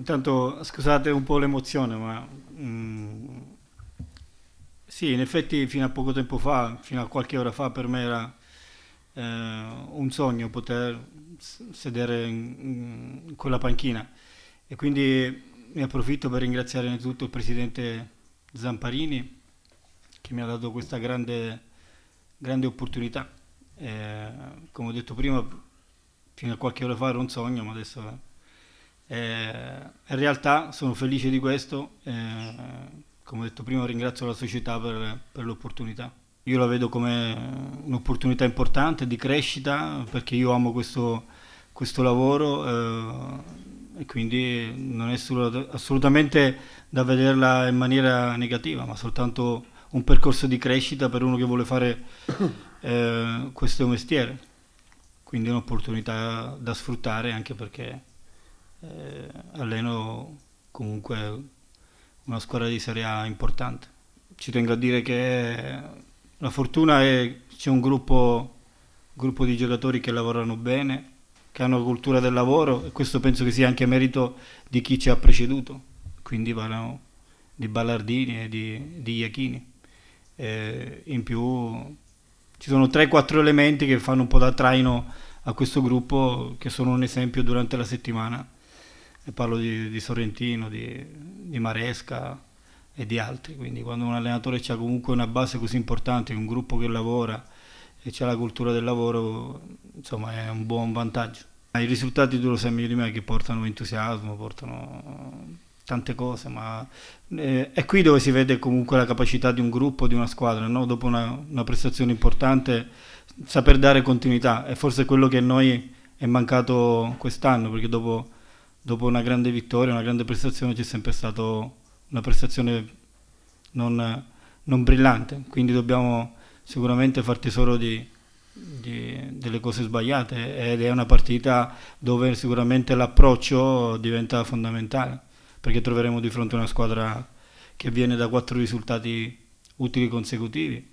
Intanto scusate un po' l'emozione, ma mm, sì, in effetti fino a poco tempo fa, fino a qualche ora fa, per me era eh, un sogno poter sedere in, in, quella panchina e quindi mi approfitto per ringraziare innanzitutto il presidente Zamparini che mi ha dato questa grande, grande opportunità. Eh, come ho detto prima, fino a qualche ora fa era un sogno, ma adesso eh, in realtà sono felice di questo, eh, come ho detto prima ringrazio la società per, per l'opportunità. Io la vedo come un'opportunità importante di crescita perché io amo questo, questo lavoro eh, e quindi non è solo, assolutamente da vederla in maniera negativa, ma soltanto un percorso di crescita per uno che vuole fare eh, questo mestiere. Quindi è un'opportunità da sfruttare anche perché eh, alleno comunque una squadra di Serie A importante. Ci tengo a dire che la fortuna è che c'è un gruppo, gruppo di giocatori che lavorano bene, che hanno cultura del lavoro e questo penso che sia anche merito di chi ci ha preceduto, quindi parlano di Ballardini e di, di Iachini. Eh, in più ci sono 3-4 elementi che fanno un po' da traino a questo gruppo che sono un esempio durante la settimana e parlo di, di Sorrentino, di, di, Maresca e di altri, quindi quando un allenatore ha comunque una base così importante, un gruppo che lavora e c'è la cultura del lavoro, insomma è un buon vantaggio. I risultati tu lo sai meglio di me che portano entusiasmo, portano tante cose, ma eh, è qui dove si vede comunque la capacità di un gruppo, di una squadra, no? dopo una, una, prestazione importante saper dare continuità, è forse quello che a noi è mancato quest'anno, perché dopo dopo una grande vittoria, una grande prestazione, c'è sempre stata una prestazione non, non, brillante, quindi dobbiamo sicuramente far tesoro di, di, delle cose sbagliate ed è una partita dove sicuramente l'approccio diventa fondamentale, perché troveremo di fronte una squadra che viene da quattro risultati utili consecutivi,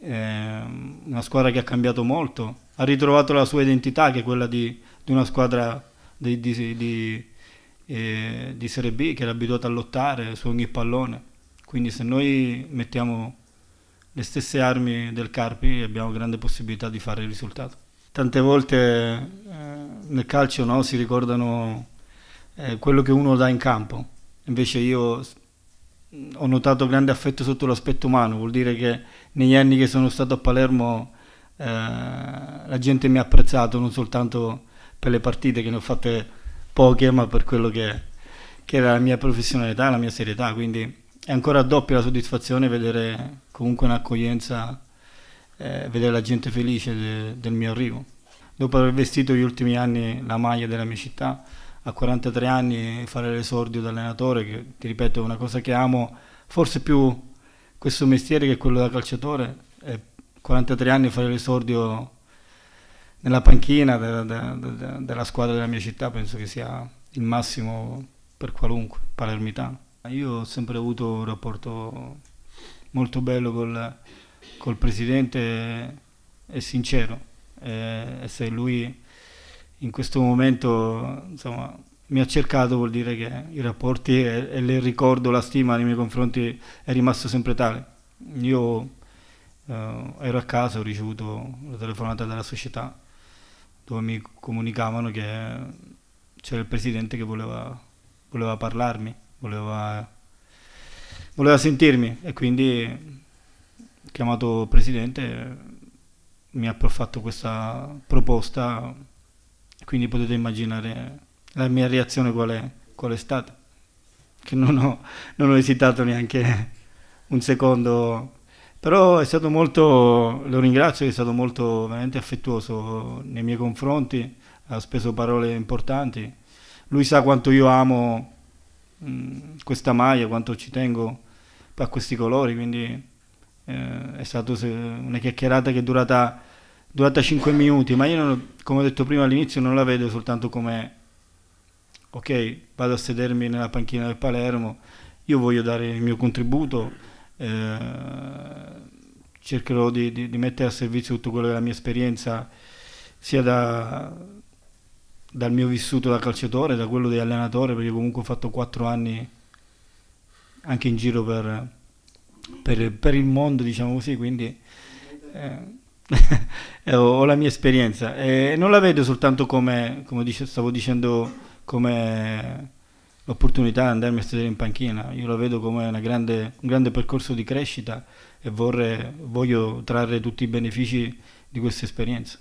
ehm, una squadra che ha cambiato molto, ha ritrovato la sua identità che è quella di, di una squadra di, di, di, eh, di Serie B che era abituato a lottare su ogni pallone. Quindi se noi mettiamo le stesse armi del Carpi abbiamo grande possibilità di fare il risultato. Tante volte eh, nel calcio no, si ricordano eh, quello che uno dà in campo, invece io ho notato grande affetto sotto l'aspetto umano, vuol dire che negli anni che sono stato a Palermo eh, la gente mi ha apprezzato non soltanto per le partite che ne ho fatte poche, ma per quello che, che era la mia professionalità, e la mia serietà, quindi è ancora doppia la soddisfazione vedere comunque un'accoglienza, eh, vedere la gente felice de, del mio arrivo. Dopo aver vestito gli ultimi anni la maglia della mia città, a 43 anni fare l'esordio da allenatore, che ti ripeto è una cosa che amo, forse più questo mestiere che quello da calciatore, e 43 anni fare l'esordio nella panchina della, della, della squadra della mia città penso che sia il massimo per qualunque palermitano. Io ho sempre avuto un rapporto molto bello col, col presidente e sincero e, e se lui in questo momento insomma, mi ha cercato vuol dire che i rapporti e, e il ricordo, la stima nei miei confronti è rimasto sempre tale. Io eh, ero a casa, ho ricevuto la telefonata dalla società dove mi comunicavano che c'era il presidente che voleva, voleva parlarmi, voleva, voleva, sentirmi e quindi chiamato presidente mi ha fatto questa proposta, quindi potete immaginare la mia reazione qual è, qual è stata, che non ho, non ho esitato neanche un secondo però è stato molto, lo ringrazio, è stato molto veramente affettuoso nei miei confronti, ha speso parole importanti. Lui sa quanto io amo mh, questa maglia, quanto ci tengo a questi colori, quindi eh, è stata una chiacchierata che è durata, durata 5 minuti, ma io, non, come ho detto prima all'inizio, non la vedo soltanto come ok, vado a sedermi nella panchina del Palermo, io voglio dare il mio contributo eh, cercherò di, di, di, mettere a servizio tutto quello della mia esperienza, sia da, dal mio vissuto da calciatore, da quello di allenatore, perché comunque ho fatto quattro anni anche in giro per, per, per il mondo, diciamo così, quindi... Eh, ho la mia esperienza e non la vedo soltanto come, come dice, stavo dicendo, come l'opportunità di andarmi a sedere in panchina. Io la vedo come grande, un grande percorso di crescita e vorrei, voglio trarre tutti i benefici di questa esperienza.